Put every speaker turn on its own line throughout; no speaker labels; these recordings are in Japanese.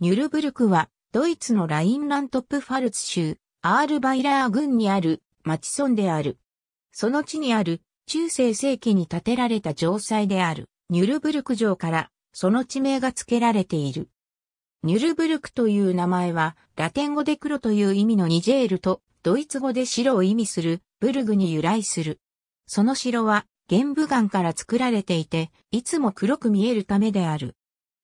ニュルブルクは、ドイツのラインラントップファルツ州、アールバイラー郡にある町村である。その地にある、中世世紀に建てられた城塞である、ニュルブルク城から、その地名が付けられている。ニュルブルクという名前は、ラテン語で黒という意味のニジェールと、ドイツ語で白を意味する、ブルグに由来する。その城は、玄武岩から作られていて、いつも黒く見えるためである。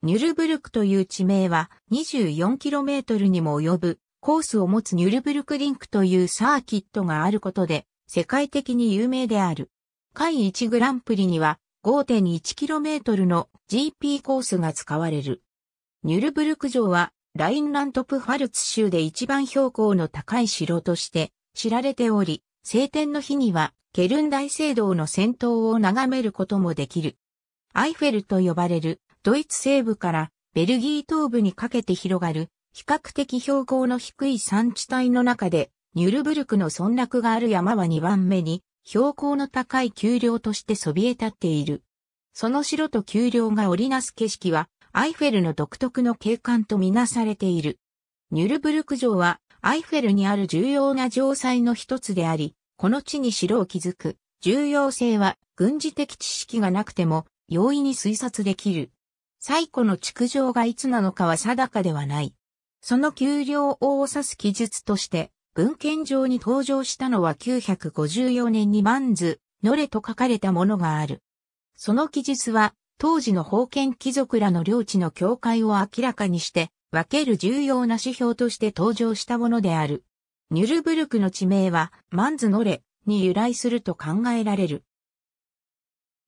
ニュルブルクという地名は 24km にも及ぶコースを持つニュルブルクリンクというサーキットがあることで世界的に有名である。海1グランプリには 5.1km の GP コースが使われる。ニュルブルク城はラインラントプファルツ州で一番標高の高い城として知られており、晴天の日にはケルン大聖堂の先頭を眺めることもできる。アイフェルと呼ばれるドイツ西部からベルギー東部にかけて広がる、比較的標高の低い山地帯の中で、ニュルブルクの村落がある山は2番目に、標高の高い丘陵としてそびえ立っている。その城と丘陵が織りなす景色は、アイフェルの独特の景観とみなされている。ニュルブルク城は、アイフェルにある重要な城塞の一つであり、この地に城を築く、重要性は軍事的知識がなくても容易に推察できる。最古の築城がいつなのかは定かではない。その丘陵を指す記述として、文献上に登場したのは954年に万図、ノレと書かれたものがある。その記述は、当時の封建貴族らの領地の境界を明らかにして、分ける重要な指標として登場したものである。ニュルブルクの地名は、マンズノレに由来すると考えられる。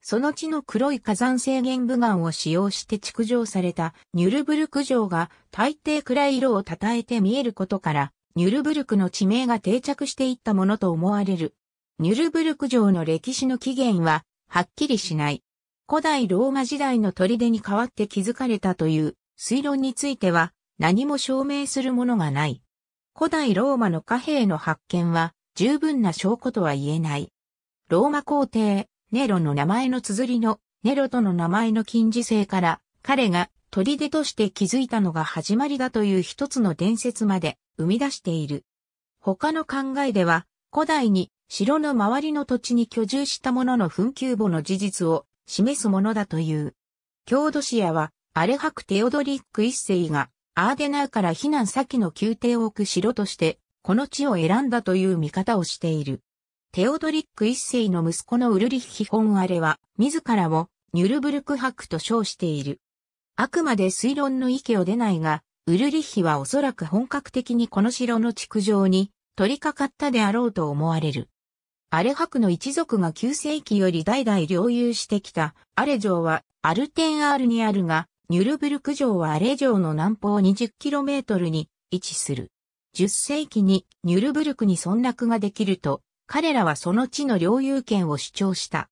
その地の黒い火山性限部岩を使用して築城されたニュルブルク城が大抵暗い色をたたえて見えることから、ニュルブルクの地名が定着していったものと思われる。ニュルブルク城の歴史の起源は、はっきりしない。古代ローマ時代の砦に代わって築かれたという推論については何も証明するものがない。古代ローマの貨幣の発見は十分な証拠とは言えない。ローマ皇帝、ネロの名前の綴りのネロとの名前の近似性から彼が砦として築いたのが始まりだという一つの伝説まで生み出している。他の考えでは古代に城の周りの土地に居住した者の紛糾墓の事実を示すものだという。郷土史アはアレハク・テオドリック一世がアーデナーから避難先の宮廷を置く城としてこの地を選んだという見方をしている。テオドリック一世の息子のウルリッヒ・フォン・アレは、自らをニュルブルク博と称している。あくまで推論の域を出ないが、ウルリッヒはおそらく本格的にこの城の築城に取り掛かったであろうと思われる。アレ博の一族が9世紀より代々領有してきたアレ城はアルテンアールにあるが、ニュルブルク城はアレ城の南方 20km に位置する。10世紀にニュルブルクに村落ができると、彼らはその地の領有権を主張した。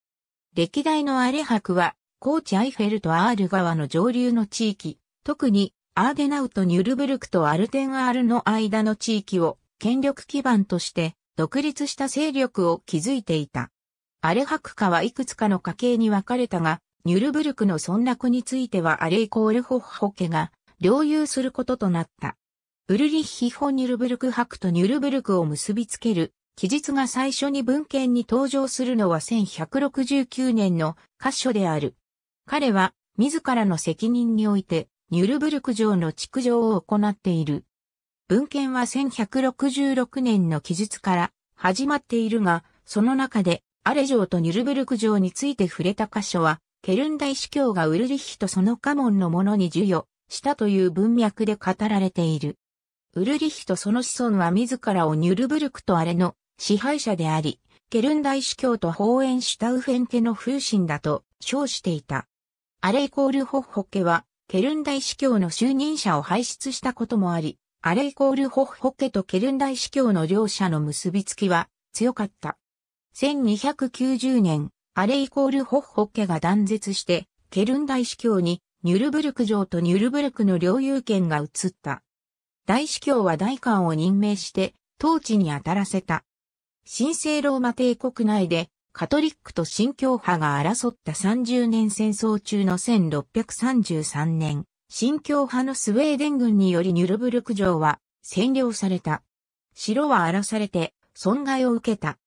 歴代のアレ博は、高地アイフェルとアール川の上流の地域、特にアーデナウとニュルブルクとアルテンアールの間の地域を権力基盤として独立した勢力を築いていた。アレ博家はいくつかの家系に分かれたが、ニュルブルクの村落についてはアレイコールホッホ家が領有することとなった。ウルリッヒホニュルブルク博とニュルブルクを結びつける記述が最初に文献に登場するのは1169年の箇所である。彼は自らの責任においてニュルブルク城の築城を行っている。文献は1166年の記述から始まっているが、その中でアレ城とニュルブルク城について触れた箇所は、ケルン大司教がウルリヒとその家紋の者に授与したという文脈で語られている。ウルリヒとその子孫は自らをニュルブルクとアレの支配者であり、ケルン大司教とホーしたシュタウフェンテの風神だと称していた。アレイコールホッホッケは、ケルン大司教の就任者を輩出したこともあり、アレイコールホッホッケとケルン大司教の両者の結びつきは強かった。1290年、アレイコールホッホッケが断絶して、ケルン大司教にニュルブルク城とニュルブルクの領有権が移った。大司教は大官を任命して、統治に当たらせた。神聖ローマ帝国内でカトリックと新教派が争った30年戦争中の1633年、新教派のスウェーデン軍によりニュルブルク城は占領された。城は荒らされて損害を受けた。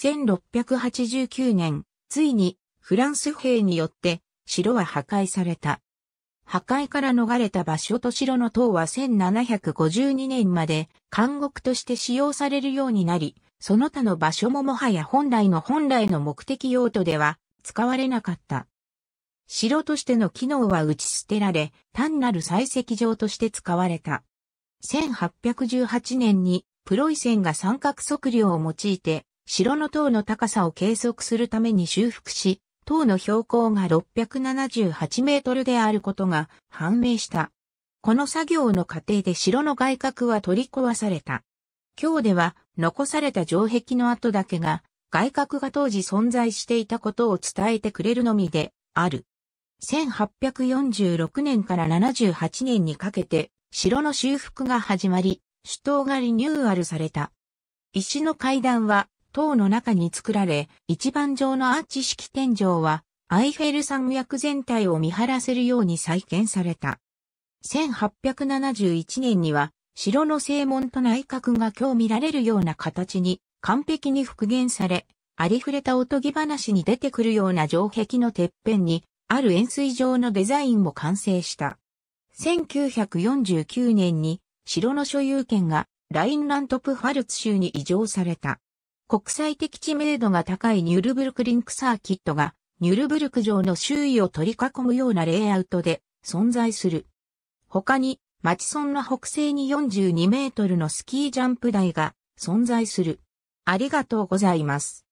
1689年、ついにフランス兵によって城は破壊された。破壊から逃れた場所と城の塔は1752年まで監獄として使用されるようになり、その他の場所ももはや本来の本来の目的用途では使われなかった。城としての機能は打ち捨てられ、単なる採石場として使われた。1818年にプロイセンが三角測量を用いて、城の塔の高さを計測するために修復し、塔の標高が678メートルであることが判明した。この作業の過程で城の外角は取り壊された。今日では残された城壁の跡だけが、外郭が当時存在していたことを伝えてくれるのみで、ある。1846年から78年にかけて、城の修復が始まり、首都がリニューアルされた。石の階段は、塔の中に作られ、一番上のアーチ式天井は、アイフェル山脈全体を見晴らせるように再建された。1871年には、城の正門と内閣が今日見られるような形に完璧に復元され、ありふれたおとぎ話に出てくるような城壁のてっぺんに、ある円錐状のデザインも完成した。1949年に城の所有権がラインラントプファルツ州に移譲された。国際的知名度が高いニュルブルクリンクサーキットがニュルブルク城の周囲を取り囲むようなレイアウトで存在する。他にマチソンの北西に42メートルのスキージャンプ台が存在する。ありがとうございます。